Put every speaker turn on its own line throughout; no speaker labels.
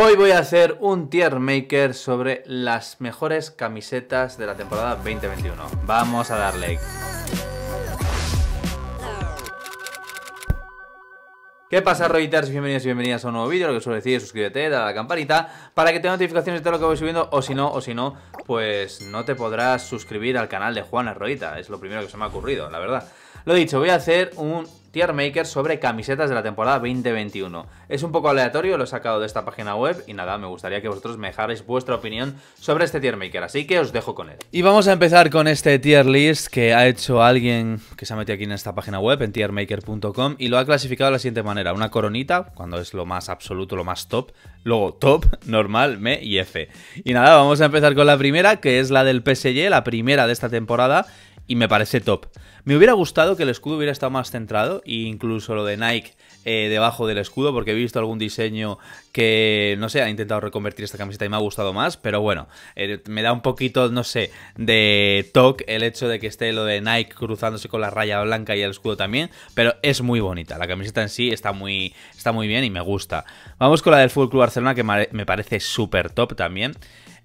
Hoy voy a hacer un tier maker sobre las mejores camisetas de la temporada 2021. Vamos a darle. ¿Qué pasa, si Bienvenidos y bienvenidas a un nuevo vídeo. Lo que suele decir es suscríbete, dale a la campanita para que te notificaciones de lo que voy subiendo. O si no, o si no, pues no te podrás suscribir al canal de Juana Roita. Es lo primero que se me ha ocurrido, la verdad. Lo dicho, voy a hacer un tier maker sobre camisetas de la temporada 2021. Es un poco aleatorio, lo he sacado de esta página web y nada, me gustaría que vosotros me dejarais vuestra opinión sobre este tier maker, así que os dejo con él. Y vamos a empezar con este tier list que ha hecho alguien que se ha metido aquí en esta página web, en tiermaker.com, y lo ha clasificado de la siguiente manera, una coronita, cuando es lo más absoluto, lo más top, luego top, normal, me y F. Y nada, vamos a empezar con la primera, que es la del PSG, la primera de esta temporada, y me parece top. Me hubiera gustado que el escudo hubiera estado más centrado e incluso lo de Nike eh, debajo del escudo porque he visto algún diseño que, no sé, ha intentado reconvertir esta camiseta y me ha gustado más, pero bueno, eh, me da un poquito, no sé, de toque el hecho de que esté lo de Nike cruzándose con la raya blanca y el escudo también, pero es muy bonita, la camiseta en sí está muy, está muy bien y me gusta. Vamos con la del Fútbol Club Barcelona que me parece súper top también.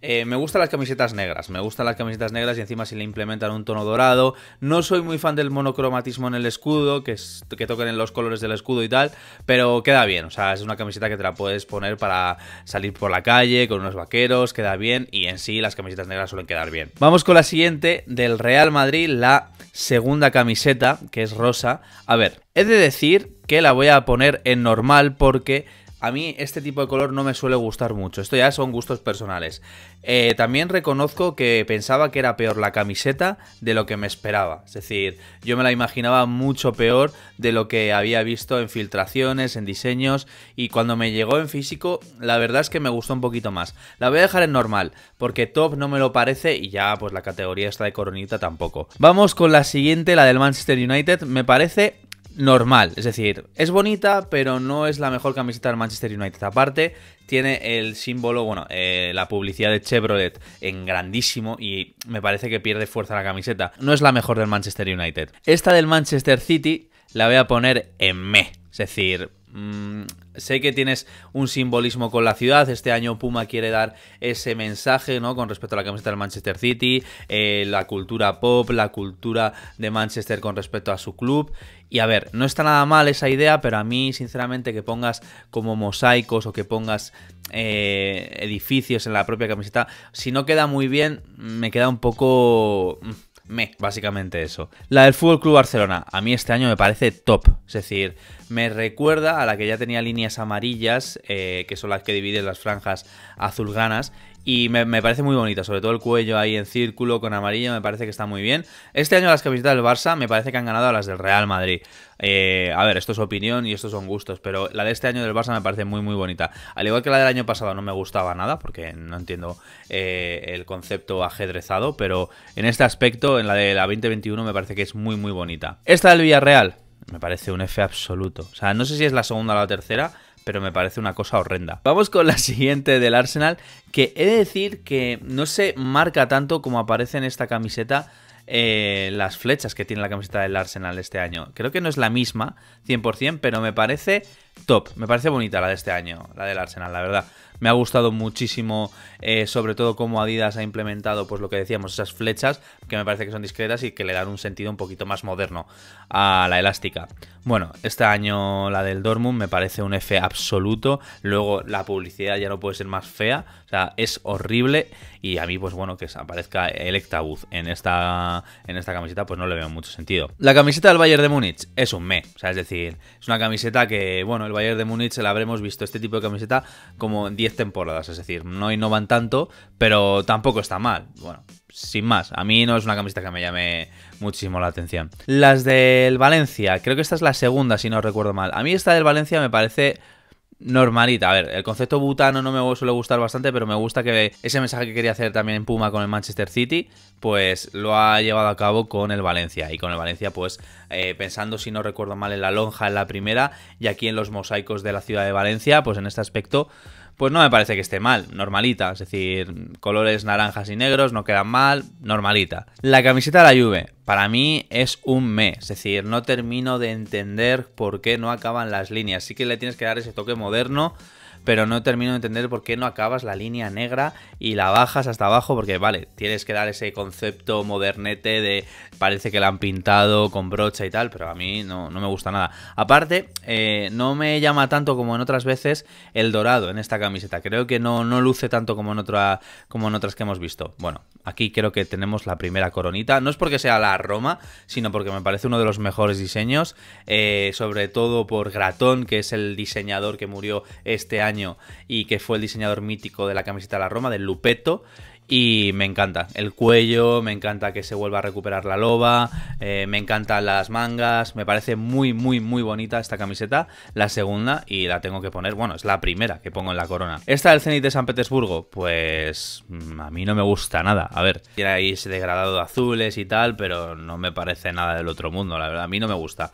Eh, me gustan las camisetas negras, me gustan las camisetas negras y encima si le implementan un tono dorado. No soy muy fan del monocromatismo en el escudo, que, es, que toquen en los colores del escudo y tal, pero queda bien. O sea, es una camiseta que te la puedes poner para salir por la calle con unos vaqueros, queda bien y en sí las camisetas negras suelen quedar bien. Vamos con la siguiente del Real Madrid, la segunda camiseta, que es rosa. A ver, he de decir que la voy a poner en normal porque a mí este tipo de color no me suele gustar mucho. Esto ya son gustos personales. Eh, también reconozco que pensaba que era peor la camiseta de lo que me esperaba. Es decir, yo me la imaginaba mucho peor de lo que había visto en filtraciones, en diseños. Y cuando me llegó en físico, la verdad es que me gustó un poquito más. La voy a dejar en normal, porque top no me lo parece y ya pues la categoría está de coronita tampoco. Vamos con la siguiente, la del Manchester United. Me parece normal. Es decir, es bonita, pero no es la mejor camiseta del Manchester United. Aparte, tiene el símbolo, bueno, eh, la publicidad de Chevrolet en grandísimo y me parece que pierde fuerza la camiseta. No es la mejor del Manchester United. Esta del Manchester City la voy a poner en me. Es decir, mm, Sé que tienes un simbolismo con la ciudad. Este año Puma quiere dar ese mensaje, ¿no? Con respecto a la camiseta del Manchester City, eh, la cultura pop, la cultura de Manchester con respecto a su club. Y a ver, no está nada mal esa idea, pero a mí, sinceramente, que pongas como mosaicos o que pongas eh, edificios en la propia camiseta, si no queda muy bien, me queda un poco me, básicamente eso. La del Fútbol Club Barcelona, a mí este año me parece top, es decir, me recuerda a la que ya tenía líneas amarillas, eh, que son las que dividen las franjas azulganas, y me, parece muy bonita, sobre todo el cuello ahí en círculo con amarillo, me parece que está muy bien. Este año las camisetas del Barça me parece que han ganado a las del Real Madrid. Eh, a ver, esto es opinión y estos son gustos, pero la de este año del Barça me parece muy muy bonita. Al igual que la del año pasado no me gustaba nada, porque no entiendo eh, el concepto ajedrezado, pero en este aspecto, en la de la 2021, me parece que es muy muy bonita. Esta del Villarreal me parece un F absoluto. O sea, no sé si es la segunda o la tercera, pero me parece una cosa horrenda. Vamos con la siguiente del Arsenal, que he de decir que no se marca tanto como aparece en esta camiseta. Eh, las flechas que tiene la camiseta del Arsenal este año. Creo que no es la misma 100%, pero me parece top, me parece bonita la de este año, la del Arsenal, la verdad. Me ha gustado muchísimo, eh, sobre todo cómo Adidas ha implementado, pues lo que decíamos, esas flechas, que me parece que son discretas y que le dan un sentido un poquito más moderno a la elástica. Bueno, este año la del Dortmund me parece un F absoluto. Luego la publicidad ya no puede ser más fea. O sea, es horrible. Y a mí, pues bueno, que aparezca electabuz en esta, en esta camiseta, pues no le veo mucho sentido. La camiseta del Bayern de Múnich es un me. O sea, es decir, es una camiseta que, bueno, el Bayern de Múnich la habremos visto este tipo de camiseta como 10 temporadas, es decir, no innovan tanto, pero tampoco está mal. Bueno, sin más, a mí no es una camiseta que me llame muchísimo la atención. Las del Valencia, creo que esta es la segunda, si no recuerdo mal. A mí esta del Valencia me parece normalita. A ver, el concepto butano no me suele gustar bastante, pero me gusta que ese mensaje que quería hacer también en Puma con el Manchester City, pues lo ha llevado a cabo con el Valencia. Y con el Valencia, pues eh, pensando, si no recuerdo mal, en la lonja en la primera y aquí en los mosaicos de la ciudad de Valencia, pues en este aspecto pues no me parece que esté mal, normalita, es decir, colores naranjas y negros no quedan mal, normalita. La camiseta de la Juve, para mí es un me, es decir, no termino de entender por qué no acaban las líneas, Así que le tienes que dar ese toque moderno pero no termino de entender por qué no acabas la línea negra y la bajas hasta abajo, porque vale, tienes que dar ese concepto modernete de parece que la han pintado con brocha y tal, pero a mí no, me gusta nada. Aparte, eh, no me llama tanto como en otras veces el dorado en esta camiseta. Creo que no, luce tanto como en, otra, como en otras que hemos visto. Bueno, aquí creo que tenemos la primera coronita. No es porque sea la Roma, sino porque me parece uno de los mejores diseños, eh, sobre todo por Gratón, que es el diseñador que murió este año y que fue el diseñador mítico de la camiseta de la Roma, del Lupeto. Y me encanta el cuello, me encanta que se vuelva a recuperar la loba, eh, me encantan las mangas, me parece muy, muy, muy bonita esta camiseta. La segunda, y la tengo que poner, bueno, es la primera que pongo en la corona. Esta del Zenit de San Petersburgo, pues mm, a mí no me gusta nada. A ver, tiene ahí ese degradado de azules y tal, pero no me parece nada del otro mundo, la verdad, a mí no me gusta.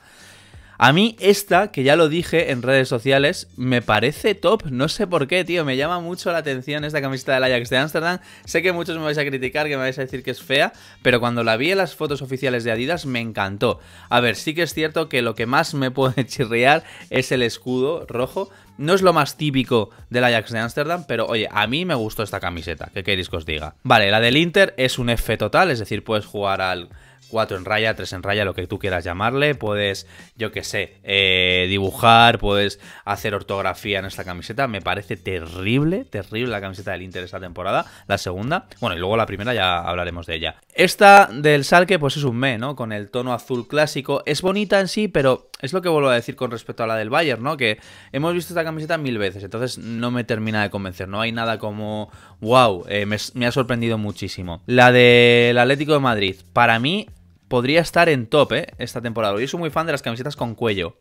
A mí esta, que ya lo dije en redes sociales, me parece top. No sé por qué, tío. Me llama mucho la atención esta camiseta del Ajax de Ámsterdam. Sé que muchos me vais a criticar, que me vais a decir que es fea, pero cuando la vi en las fotos oficiales de Adidas me encantó. A ver, sí que es cierto que lo que más me puede chirriar es el escudo rojo. No es lo más típico del Ajax de Ámsterdam, pero oye, a mí me gustó esta camiseta. ¿Qué queréis que os diga? Vale, la del Inter es un F total, es decir, puedes jugar al 4 en raya, 3 en raya, lo que tú quieras llamarle. Puedes, yo qué sé, eh, dibujar, puedes hacer ortografía en esta camiseta. Me parece terrible, terrible la camiseta del Inter esta temporada, la segunda. Bueno, y luego la primera ya hablaremos de ella. Esta del Salque, pues es un me, ¿no? Con el tono azul clásico. Es bonita en sí, pero es lo que vuelvo a decir con respecto a la del Bayern, ¿no? Que hemos visto esta camiseta mil veces, entonces no me termina de convencer. No hay nada como, wow, eh, me ha sorprendido muchísimo. La del Atlético de Madrid, para mí podría estar en top, ¿eh? Esta temporada. Yo soy muy fan de las camisetas con cuello.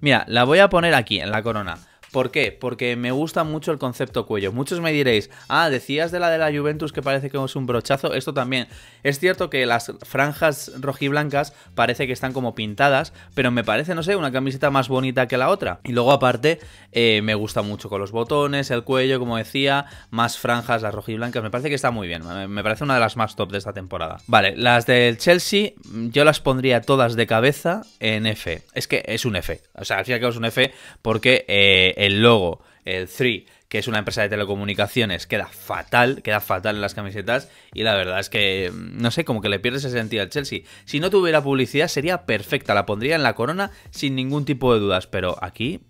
Mira, la voy a poner aquí, en la corona. ¿Por qué? Porque me gusta mucho el concepto cuello. Muchos me diréis, ah, decías de la de la Juventus que parece que es un brochazo. Esto también. Es cierto que las franjas rojiblancas parece que están como pintadas, pero me parece, no sé, una camiseta más bonita que la otra. Y luego aparte, eh, me gusta mucho con los botones, el cuello, como decía, más franjas, las rojiblancas. Me parece que está muy bien. Me parece una de las más top de esta temporada. Vale, las del Chelsea mm, yo las pondría todas de cabeza en F. Es que es un F. O sea, al fin y es un F porque... Eh, el logo, el 3, que es una empresa de telecomunicaciones, queda fatal, queda fatal en las camisetas y la verdad es que, mm, no sé, como que le pierdes ese sentido al Chelsea. Si no tuviera publicidad sería perfecta, la pondría en la corona sin ningún tipo de dudas, pero aquí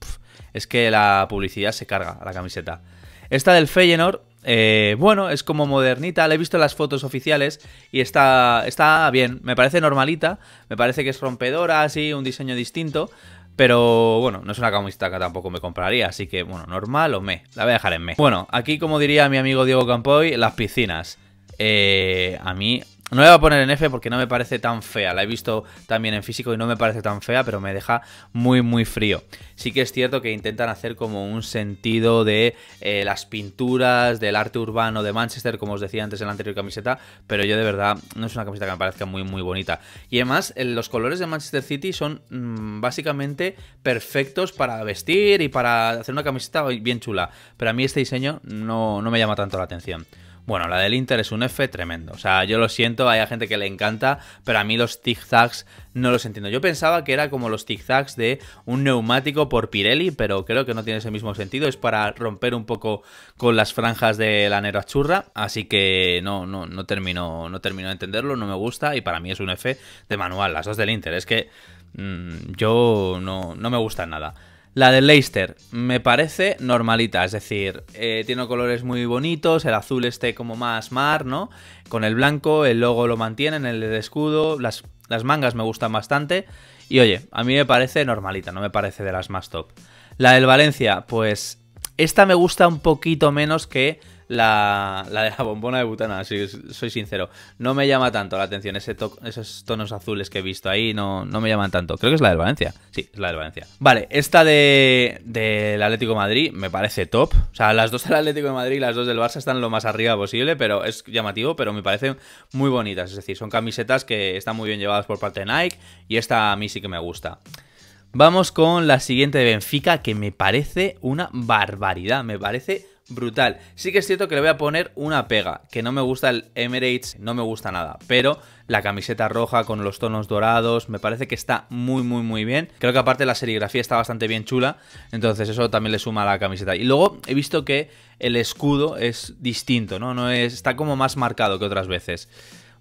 es que la publicidad se carga a la camiseta. Esta del Feyenoord, eh, bueno, es como modernita, la he visto en las fotos oficiales y está, está bien, me parece normalita, me parece que es rompedora, así, un diseño distinto, pero bueno, no es una camiseta que tampoco me compraría, así que bueno, normal o me. La voy a dejar en me. Bueno, aquí como diría mi amigo Diego Campoy, las piscinas. Eh, a mí no la voy a poner en F porque no me parece tan fea. La he visto también en físico y no me parece tan fea, pero me deja muy, muy frío. Sí que es cierto que intentan hacer como un sentido de eh, las pinturas, del arte urbano de Manchester, como os decía antes en la anterior camiseta, pero yo de verdad no es una camiseta que me parezca muy, muy bonita. Y además, los colores de Manchester City son mm, básicamente perfectos para vestir y para hacer una camiseta bien chula, pero a mí este diseño no, no me llama tanto la atención. Bueno, la del Inter es un F tremendo. O sea, yo lo siento, hay gente que le encanta, pero a mí los zigzags no los entiendo. Yo pensaba que era como los tic zigzags de un neumático por Pirelli, pero creo que no tiene ese mismo sentido. Es para romper un poco con las franjas de la Nero Churra. Así que no, no, no termino, no termino de entenderlo, no me gusta. Y para mí es un F de manual, las dos del Inter. Es que mm, yo no, no me gusta nada. La del Leicester me parece normalita, es decir, eh, tiene colores muy bonitos, el azul esté como más mar, ¿no? Con el blanco, el logo lo mantienen, el escudo, las, las mangas me gustan bastante. Y oye, a mí me parece normalita, no me parece de las más top. La del Valencia, pues esta me gusta un poquito menos que la, la de la bombona de butana, si soy sincero. No me llama tanto la atención esos tonos azules que he visto ahí, no, no me llaman tanto. Creo que es la del Valencia. Sí, es la del Valencia. Vale, esta de del Atlético Madrid me parece top. O sea, las dos del Atlético de Madrid y las dos del Barça están lo más arriba posible, pero es llamativo, pero me parecen muy bonitas. Es decir, son camisetas que están muy bien llevadas por parte de Nike y esta a mí sí que me gusta. Vamos con la siguiente de Benfica que me parece una barbaridad, me parece brutal. Sí que es cierto que le voy a poner una pega, que no me gusta el Emirates, no me gusta nada, pero la camiseta roja con los tonos dorados, me parece que está muy, muy, muy bien. Creo que aparte la serigrafía está bastante bien chula, entonces eso también le suma a la camiseta. Y luego he visto que el escudo es distinto, ¿no? no está como más marcado que otras veces.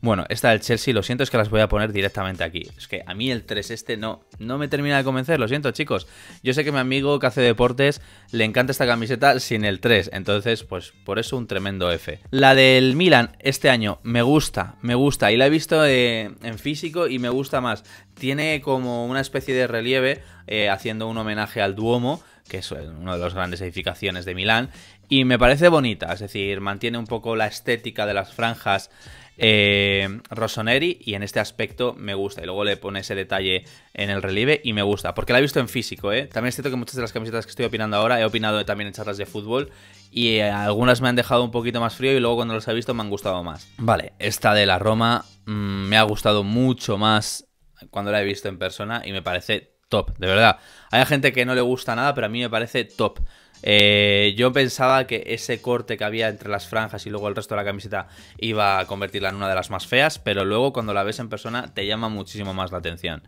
Bueno, esta del Chelsea, lo siento, es que las voy a poner directamente aquí. Es que a mí el 3 este no, no me termina de convencer, lo siento, chicos. Yo sé que mi amigo que hace deportes le encanta esta camiseta sin el 3, entonces, pues por eso un tremendo F. La del Milan este año, me gusta, me gusta, y la he visto eh, en físico y me gusta más. Tiene como una especie de relieve eh, haciendo un homenaje al Duomo que es una de las grandes edificaciones de Milán, y me parece bonita, es decir, mantiene un poco la estética de las franjas eh, Rossoneri y en este aspecto me gusta. Y luego le pone ese detalle en el relieve y me gusta, porque la he visto en físico. ¿eh? También es cierto que muchas de las camisetas que estoy opinando ahora he opinado también en charlas de fútbol y eh, algunas me han dejado un poquito más frío y luego cuando las he visto me han gustado más. Vale, esta de la Roma mm, me ha gustado mucho más cuando la he visto en persona y me parece top, de verdad. Hay gente que no le gusta nada, pero a mí me parece top. Eh, yo pensaba que ese corte que había entre las franjas y luego el resto de la camiseta iba a convertirla en una de las más feas, pero luego cuando la ves en persona te llama muchísimo más la atención.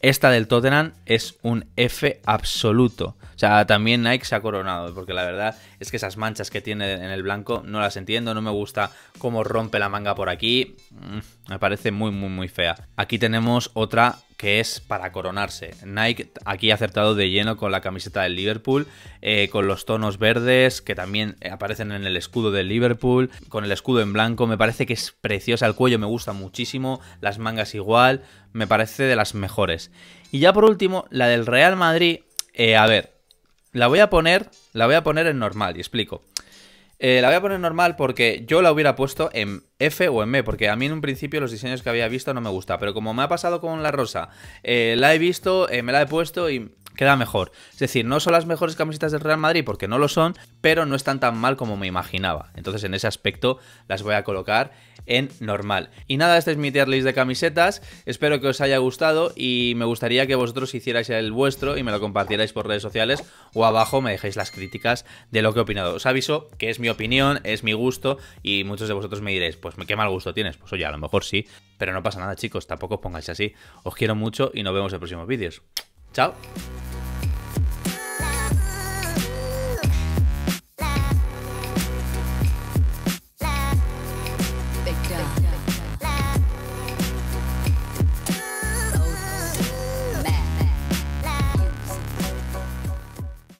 Esta del Tottenham es un F absoluto. O sea, también Nike se ha coronado, porque la verdad es que esas manchas que tiene en el blanco no las entiendo, no me gusta cómo rompe la manga por aquí. Mm, me parece muy, muy, muy fea. Aquí tenemos otra que es para coronarse. Nike aquí ha acertado de lleno con la camiseta del Liverpool, eh, con los tonos verdes que también aparecen en el escudo del Liverpool, con el escudo en blanco, me parece que es preciosa, el cuello me gusta muchísimo, las mangas igual, me parece de las mejores. Y ya por último, la del Real Madrid, eh, a ver, la voy a poner, la voy a poner en normal y explico. Eh, la voy a poner normal porque yo la hubiera puesto en F o en M, porque a mí en un principio los diseños que había visto no me gusta, pero como me ha pasado con la rosa, eh, la he visto, eh, me la he puesto y queda mejor. Es decir, no son las mejores camisetas del Real Madrid porque no lo son, pero no están tan mal como me imaginaba. Entonces en ese aspecto las voy a colocar en normal. Y nada, este es mi tier list de camisetas. Espero que os haya gustado y me gustaría que vosotros hicierais el vuestro y me lo compartierais por redes sociales o abajo me dejéis las críticas de lo que he opinado. Os aviso que es mi opinión, es mi gusto y muchos de vosotros me diréis, pues qué mal gusto tienes. Pues oye, a lo mejor sí, pero no pasa nada chicos, tampoco os pongáis así. Os quiero mucho y nos vemos en próximos vídeos. Chao.